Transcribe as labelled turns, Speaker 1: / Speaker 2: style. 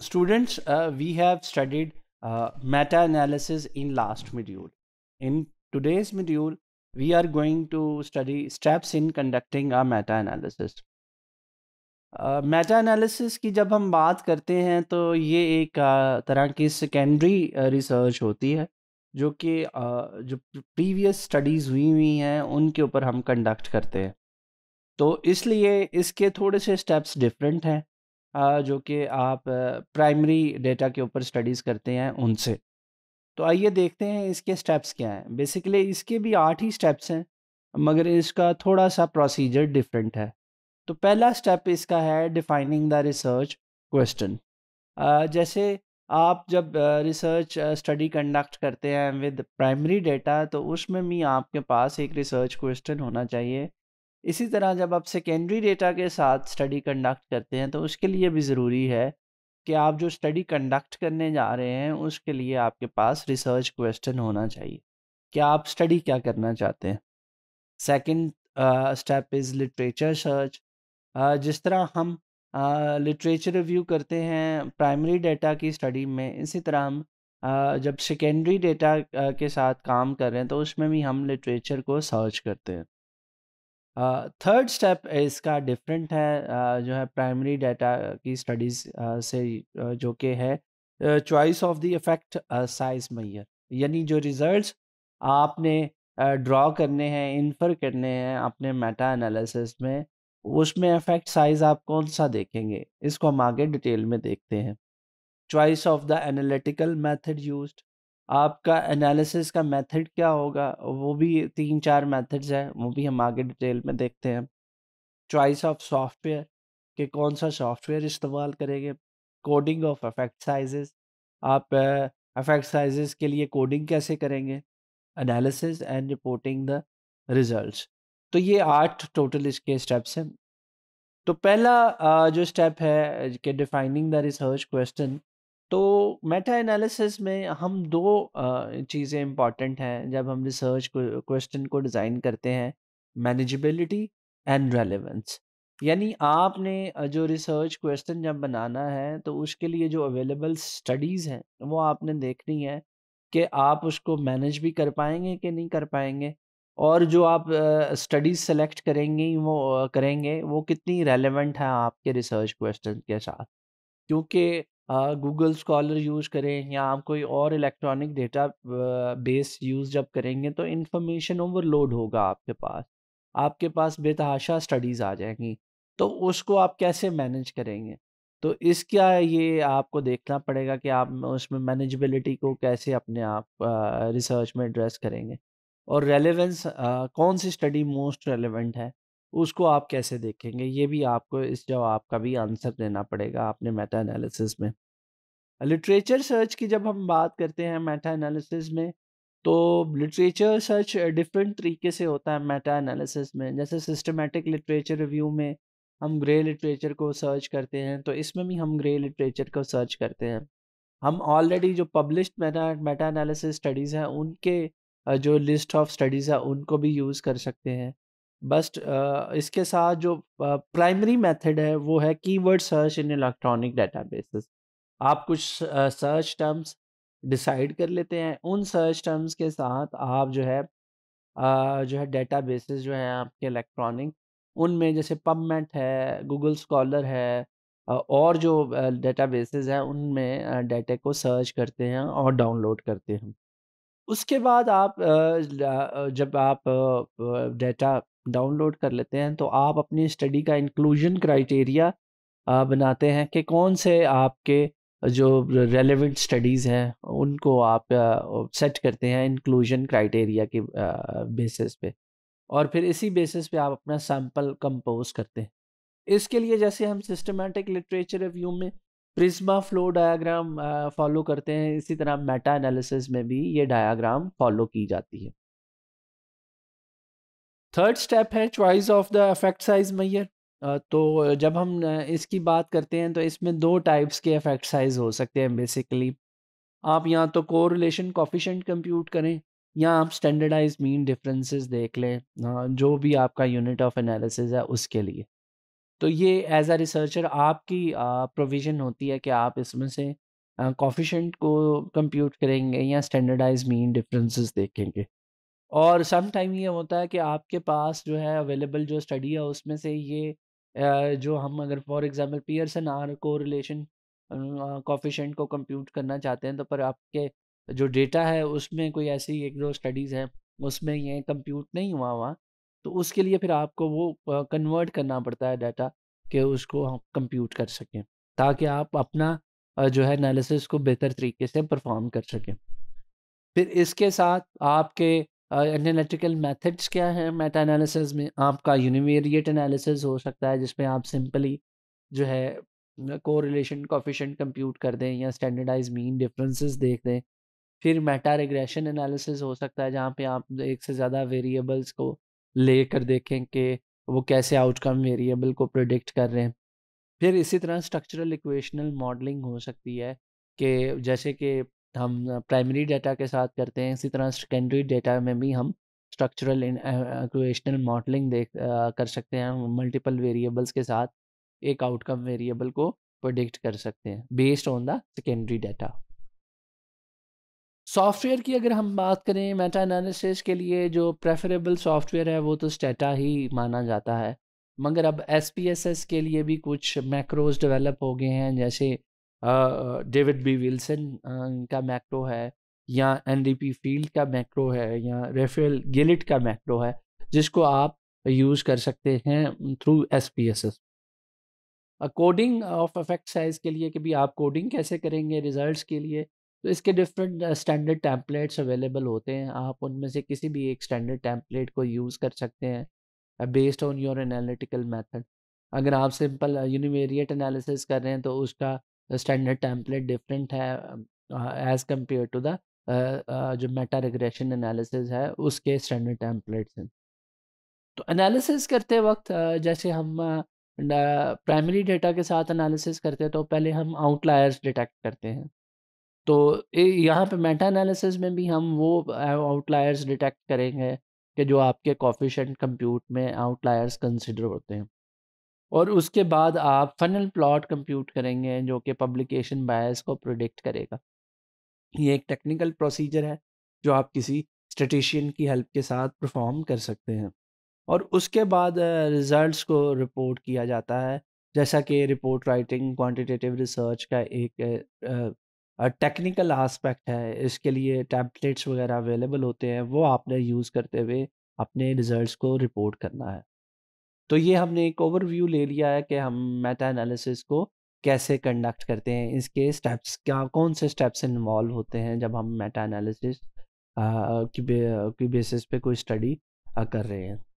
Speaker 1: students uh, we have studied uh, meta analysis in last module in today's module we are going to study steps in conducting a meta analysis meta uh, analysis की जब हम बात करते हैं तो ये एक uh, तरह की सेकेंडरी रिसर्च uh, होती है जो कि uh, जो प्रीवियस स्टडीज़ हुई हुई हैं उनके ऊपर हम कंडक्ट करते हैं तो इसलिए इसके थोड़े से स्टेप्स डिफरेंट हैं जो कि आप प्राइमरी डेटा के ऊपर स्टडीज़ करते हैं उनसे। तो आइए देखते हैं इसके स्टेप्स क्या हैं। बेसिकली इसके भी आठ ही स्टेप्स हैं, मगर इसका थोड़ा-सा प्रोसीजर डिफरेंट है। तो पहला स्टेप इसका है डिफाइनिंग द रिसर्च क्वेश्चन। जैसे आप जब रिसर्च स्टडी कंडक्ट करते हैं विद प्राइमरी डेटा तो उसमें भी आपके पास एक रिसर्च क्वेश्चन होना चाहिए इसी तरह जब आप सेकेंडरी डेटा के साथ स्टडी कंडक्ट करते हैं तो उसके लिए भी ज़रूरी है कि आप जो स्टडी कंडक्ट करने जा रहे हैं उसके लिए आपके पास रिसर्च क्वेश्चन होना चाहिए कि आप स्टडी क्या करना चाहते हैं second step is literature search जिस तरह हम लिटरेचर uh, रिव्यू करते हैं प्राइमरी डेटा की स्टडी में इसी तरह हम uh, जब सेकेंडरी डेटा uh, के साथ काम कर रहे हैं तो उसमें भी हम लिटरेचर को सर्च करते हैं थर्ड स्टेप इसका डिफरेंट है uh, जो है प्राइमरी डाटा की स्टडीज़ uh, से uh, जो कि है choice of the effect size measure यानी जो रिजल्ट्स आपने ड्रॉ करने हैं इन्फर करने हैं अपने मेटा एनालिसिस में उसमें इफेक्ट साइज आप कौन सा देखेंगे इसको हम आगे डिटेल में देखते हैं choice of the analytical method used आपका एनालिसिस का मेथड क्या होगा वो भी तीन चार मेथड्स हैं वो भी हम आगे डिटेल में देखते हैं चॉइस ऑफ सॉफ्टवेयर कि कौन सा सॉफ्टवेयर इस्तेमाल करेंगे कोडिंग ऑफ अफेक्ट साइजेस आप अफेक्ट uh, साइजेस के लिए कोडिंग कैसे करेंगे analysis and reporting the results तो ये आठ टोटल इसके स्टेप्स हैं तो पहला uh, जो स्टेप है कि डिफाइनिंग द रिसर्च क्वेश्चन तो मेटा एनालिसिस में हम दो चीज़ें इम्पॉर्टेंट हैं जब हम रिसर्च क्वेश्चन को डिज़ाइन करते हैं मैनेजेबिलिटी एंड रेलिवेंस यानी आपने जो रिसर्च क्वेश्चन जब बनाना है तो उसके लिए जो अवेलेबल स्टडीज़ हैं वो आपने देखनी है कि आप उसको मैनेज भी कर पाएंगे कि नहीं कर पाएंगे और जो आप स्टडीज़ सेलेक्ट करेंगे वो करेंगे वो कितनी रेलेवेंट है आपके रिसर्च क्वेश्चन के साथ क्योंकि गूगल स्कॉलर यूज़ करें या आप कोई और इलेक्ट्रॉनिक डेटा बेस यूज़ जब करेंगे तो इन्फॉर्मेशन ओवरलोड होगा आपके पास आपके पास बेतहाशा स्टडीज़ आ जाएंगी तो उसको आप कैसे मैनेज करेंगे तो इसका ये आपको देखना पड़ेगा कि आप उसमें मैनेजबिलिटी को कैसे अपने आप रिसर्च में एड्रेस करेंगे और रेलेवेंस कौन सी स्टडी मोस्ट रेलेवेंट है उसको आप कैसे देखेंगे ये भी आपको इस जवाब का भी आंसर देना पड़ेगा आपने मेटा एनालिसिस में लिटरेचर सर्च की जब हम बात करते हैं मेटा एनालिसिस में तो लिटरेचर सर्च डिफरेंट तरीके से होता है मेटा एनालिसिस में जैसे सिस्टमेटिक लिटरेचर रिव्यू में हम ग्रे लिटरेचर को सर्च करते हैं तो इसमें भी हम ग्रे लिटरेचर को सर्च करते हैं हम ऑलरेडी जो publish meta meta analysis studies हैं उनके जो लिस्ट ऑफ स्टडीज़ है उनको भी यूज़ कर सकते हैं बस इसके साथ जो प्राइमरी मेथड है वो है keyword search in electronic databases आप कुछ सर्च टर्म्स डिसाइड कर लेते हैं उन सर्च टर्म्स के साथ आप जो है जो है डेटा जो है आपके इलेक्ट्रॉनिक उनमें जैसे पबमेट है गूगल स्कॉलर है और जो डेटा बेसेज हैं उनमें डेटा को सर्च करते हैं और डाउनलोड करते हैं उसके बाद आप जब आप डेटा डाउनलोड कर लेते हैं तो आप अपनी स्टडी का इंक्लूजन क्राइटेरिया बनाते हैं कि कौन से आपके जो रेलेवेंट स्टडीज़ हैं उनको आप सेट करते हैं इंक्लूजन क्राइटेरिया के बेसिस पे और फिर इसी बेसिस पे आप अपना सैम्पल कंपोज करते हैं इसके लिए जैसे हम सिस्टमेटिक लिटरेचर रिव्यू में प्रिज्मा फ्लो डायग्राम फॉलो करते हैं इसी तरह मेटा एनालिसिस में भी ये डायग्राम फॉलो की जाती है थर्ड स्टेप है choice of the effect size measure तो जब हम इसकी बात करते हैं तो इसमें दो टाइप्स के अफेक्ट साइज हो सकते हैं बेसिकली आप या तो को रिलेशन कॉफिशेंट कंप्यूट करें या आप स्टैंडर्डाइज मीन डिफरेंसेस देख लें जो भी आपका यूनिट ऑफ एनालिसिस है उसके लिए तो ये एज अ रिसर्चर आपकी प्रोविज़न होती है कि आप इसमें से कॉफिशेंट को कंप्यूट करेंगे या स्टैंडर्डाइज मीन डिफरेंसेस देखेंगे और सम टाइम ये होता है कि आपके पास जो है अवेलेबल जो स्टडी है उसमें से ये जो हम अगर for example Pearson r correlation coefficient को कंप्यूट करना चाहते हैं तो पर आपके जो डेटा है उसमें कोई ऐसी एक दो स्टडीज़ हैं उसमें ये कंप्यूट नहीं हुआ हुआ तो उसके लिए फिर आपको वो कन्वर्ट करना पड़ता है डाटा कि उसको हम कंप्यूट कर सकें ताकि आप अपना जो है एनालिसिस को बेहतर तरीके से परफॉर्म कर सकें फिर इसके साथ आपके एनालिटिकल मेथड्स क्या है मेटा एनालिसिस में आपका यूनिवेरिएट एनालिसिस हो सकता है जिसमें आप सिंपली जो है को रिलेशन कोफिशेंट कंप्यूट कर दें या स्टैंडर्डाइज मीन डिफरेंसेस देख दें फिर मेटा रिग्रेशन एनालिसिस हो सकता है जहाँ पे आप एक से ज़्यादा वेरिएबल्स को ले कर देखें कि वो कैसे आउटकम वेरिएबल को प्रोडिक्ट कर रहे हैं फिर इसी तरह स्ट्रक्चरल इक्वेशनल मॉडलिंग हो सकती है कि जैसे कि हम प्राइमरी डेटा के साथ करते हैं इसी तरह सेकेंडरी डेटा में भी हम स्ट्रक्चरल इक्वेशनल मॉडलिंग देख आ, uh, कर सकते हैं मल्टीपल वेरिएबल्स के साथ एक आउटकम वेरिएबल को प्रोडिक्ट कर सकते हैं based on the secondary data software की अगर हम बात करें मेटा एनालिसिस के लिए जो प्रेफरेबल सॉफ्टवेयर है वो तो स्टेटा ही माना जाता है मगर अब एस के लिए भी कुछ मैक्रोज डेवलप हो गए हैं जैसे डेविड बी विल्सन का मैक्रो है या एनडीपी फील्ड का मैक्रो है या रेफेल गिलिट का मैक्रो है जिसको आप यूज़ कर सकते हैं through S P S S coding of effect size के लिए कि भी आप कोडिंग कैसे करेंगे रिजल्ट्स के लिए तो इसके डिफरेंट स्टैंडर्ड टैंपलेट्स अवेलेबल होते हैं आप उनमें से किसी भी एक स्टैंडर्ड टैंपलेट को यूज़ कर सकते हैं based on your analytical method अगर आप सिंपल यूनिवेरिएट एनालिसिस कर रहे हैं तो उसका स्टैंडर्ड टेम्पलेट डिफरेंट है एज़ कम्पेयर टू द जो मेटा रिग्रेशन एनालिसिस है उसके स्टैंडर्ड टेम्पलेट से तो एनालिसिस करते वक्त uh, जैसे हम प्राइमरी uh, डेटा के साथ एनालिसिस करते हैं तो पहले हम आउटलायर्स डिटेक्ट करते हैं तो यहाँ पे मेटा एनालिसिस में भी हम वो आउटलायर्स uh, डिटेक्ट करेंगे कि जो आपके कॉफिशेंट कंप्यूट में आउटलायर्स कंसिडर होते हैं और उसके बाद आप फनल प्लॉट कंप्यूट करेंगे जो कि पब्लिकेशन बायस को प्रोडिक्ट करेगा ये एक टेक्निकल प्रोसीजर है जो आप किसी स्टेटिशियन की हेल्प के साथ परफॉर्म कर सकते हैं और उसके बाद रिजल्ट्स को रिपोर्ट किया जाता है जैसा कि रिपोर्ट राइटिंग क्वांटिटेटिव रिसर्च का एक टेक्निकल आस्पेक्ट है इसके लिए टैबलेट्स वगैरह अवेलेबल होते हैं वो आपने यूज़ करते हुए अपने रिजल्ट्स को रिपोर्ट करना है तो ये हमने एक ओवरव्यू ले लिया है कि हम मेटा एनालिसिस को कैसे कंडक्ट करते हैं इसके स्टेप्स क्या कौन से स्टेप्स इन्वॉल्व होते हैं जब हम मेटा एनालिसिस की बेसिस पे कोई स्टडी कर रहे हैं